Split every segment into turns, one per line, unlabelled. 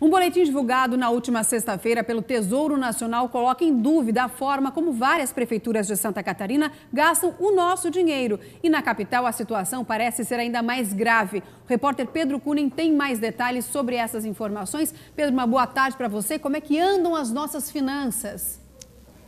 Um boletim divulgado na última sexta-feira pelo Tesouro Nacional coloca em dúvida a forma como várias prefeituras de Santa Catarina gastam o nosso dinheiro. E na capital, a situação parece ser ainda mais grave. O repórter Pedro Cunen tem mais detalhes sobre essas informações. Pedro, uma boa tarde para você. Como é que andam as nossas finanças?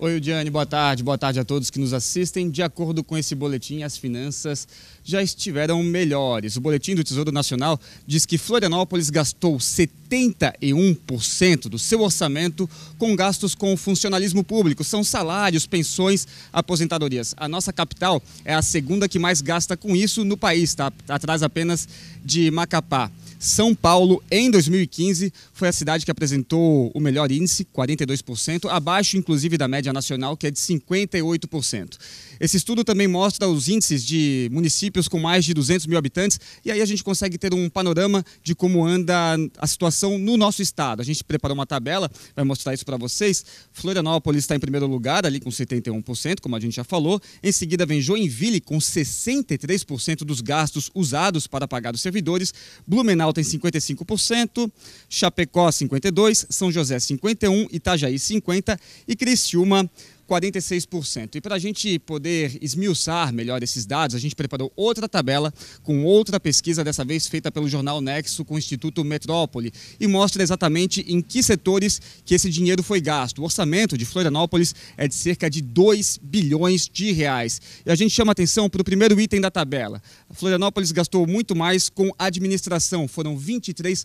Oi, Udiane, boa tarde. Boa tarde a todos que nos assistem. De acordo com esse boletim, as finanças já estiveram melhores. O boletim do Tesouro Nacional diz que Florianópolis gastou 71% do seu orçamento com gastos com o funcionalismo público. São salários, pensões, aposentadorias. A nossa capital é a segunda que mais gasta com isso no país, tá? atrás apenas de Macapá. São Paulo, em 2015, foi a cidade que apresentou o melhor índice, 42%, abaixo inclusive da média nacional, que é de 58%. Esse estudo também mostra os índices de municípios com mais de 200 mil habitantes e aí a gente consegue ter um panorama de como anda a situação no nosso estado. A gente preparou uma tabela, vai mostrar isso para vocês. Florianópolis está em primeiro lugar, ali com 71%, como a gente já falou. Em seguida vem Joinville com 63% dos gastos usados para pagar os servidores. Blumenau tem 55%, Chapecó 52%, São José 51%, Itajaí 50% e Criciúma 46%. E para a gente poder esmiuçar melhor esses dados, a gente preparou outra tabela com outra pesquisa, dessa vez feita pelo jornal Nexo com o Instituto Metrópole, e mostra exatamente em que setores que esse dinheiro foi gasto. O orçamento de Florianópolis é de cerca de 2 bilhões de reais. E a gente chama atenção para o primeiro item da tabela. Florianópolis gastou muito mais com administração, foram 23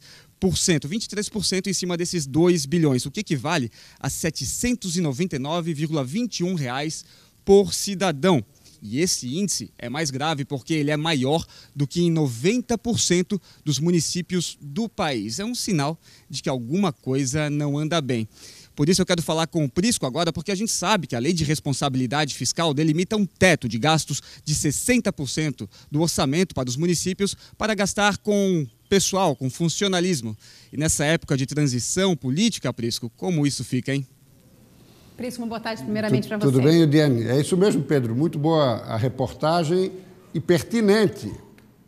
23% em cima desses 2 bilhões, o que equivale a R$ 799,21 reais por cidadão. E esse índice é mais grave porque ele é maior do que em 90% dos municípios do país. É um sinal de que alguma coisa não anda bem. Por isso eu quero falar com o Prisco agora, porque a gente sabe que a lei de responsabilidade fiscal delimita um teto de gastos de 60% do orçamento para os municípios para gastar com pessoal, com funcionalismo. E nessa época de transição política, Prisco, como isso fica, hein? Prisco, boa tarde primeiramente para você. Tudo bem,
Diane? É isso mesmo, Pedro. Muito boa a reportagem e pertinente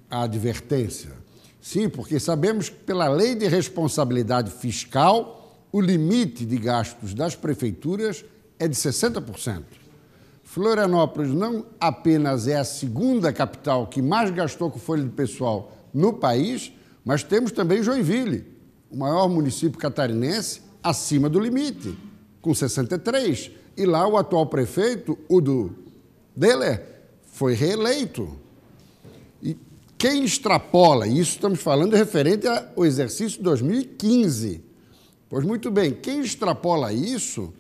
a advertência. Sim, porque sabemos que pela lei de responsabilidade fiscal o limite de gastos das prefeituras é de 60%. Florianópolis não apenas é a segunda capital que mais gastou com folha de pessoal no país, mas temos também Joinville, o maior município catarinense, acima do limite, com 63. E lá o atual prefeito, o do Deller, foi reeleito. E quem extrapola, isso estamos falando referente ao exercício 2015, Pois muito bem, quem extrapola isso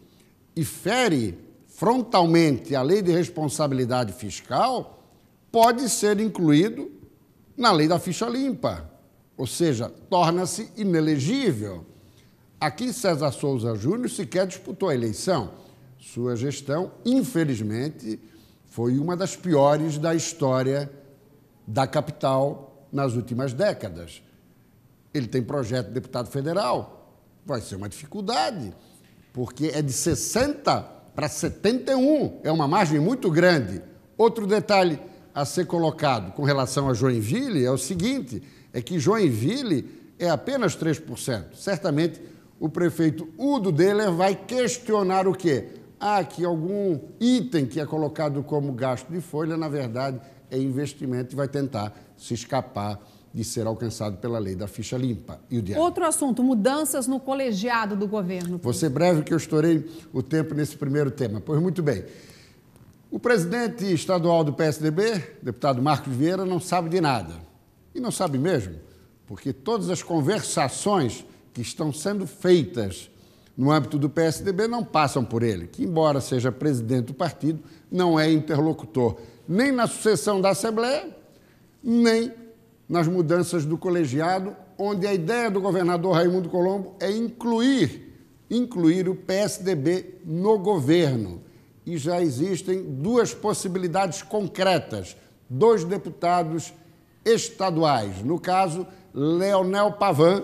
e fere frontalmente a lei de responsabilidade fiscal pode ser incluído na lei da ficha limpa, ou seja, torna-se inelegível. Aqui César Souza Júnior sequer disputou a eleição. Sua gestão, infelizmente, foi uma das piores da história da capital nas últimas décadas. Ele tem projeto de deputado federal, vai ser uma dificuldade, porque é de 60 para 71, é uma margem muito grande. Outro detalhe a ser colocado com relação a Joinville é o seguinte: é que Joinville é apenas 3%. Certamente o prefeito Udo Deller vai questionar o quê? Ah, que algum item que é colocado como gasto de folha, na verdade, é investimento e vai tentar se escapar de ser alcançado pela lei da ficha limpa. E o diário.
Outro assunto, mudanças
no colegiado do governo. Vou ser breve que eu estourei o tempo nesse primeiro tema. Pois muito bem. O presidente estadual do PSDB, deputado Marcos Vieira, não sabe de nada. E não sabe mesmo, porque todas as conversações que estão sendo feitas no âmbito do PSDB não passam por ele, que, embora seja presidente do partido, não é interlocutor nem na sucessão da Assembleia, nem nas mudanças do colegiado, onde a ideia do governador Raimundo Colombo é incluir, incluir o PSDB no governo. E já existem duas possibilidades concretas, dois deputados estaduais, no caso, Leonel Pavan,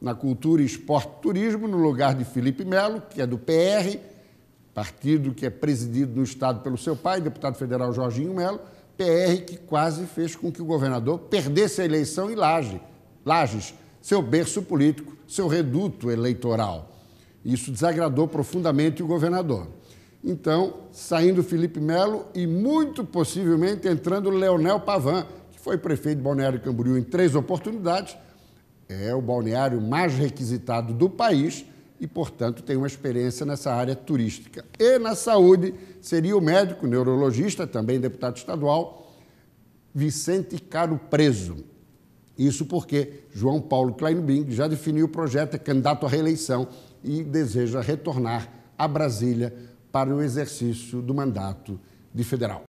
na Cultura, Esporte e Turismo, no lugar de Felipe Melo, que é do PR, partido que é presidido no Estado pelo seu pai, deputado federal Jorginho Melo, PR que quase fez com que o governador perdesse a eleição em Laje, Lages, seu berço político, seu reduto eleitoral. Isso desagradou profundamente o governador. Então, saindo Felipe Melo e muito possivelmente entrando Leonel Pavan, que foi prefeito de Balneário Camboriú em três oportunidades, é o balneário mais requisitado do país e, portanto, tem uma experiência nessa área turística. E na saúde, seria o médico neurologista, também deputado estadual, Vicente Caro Preso. Isso porque João Paulo Kleinbing já definiu o projeto, é candidato à reeleição e deseja retornar a Brasília para o exercício do mandato de federal.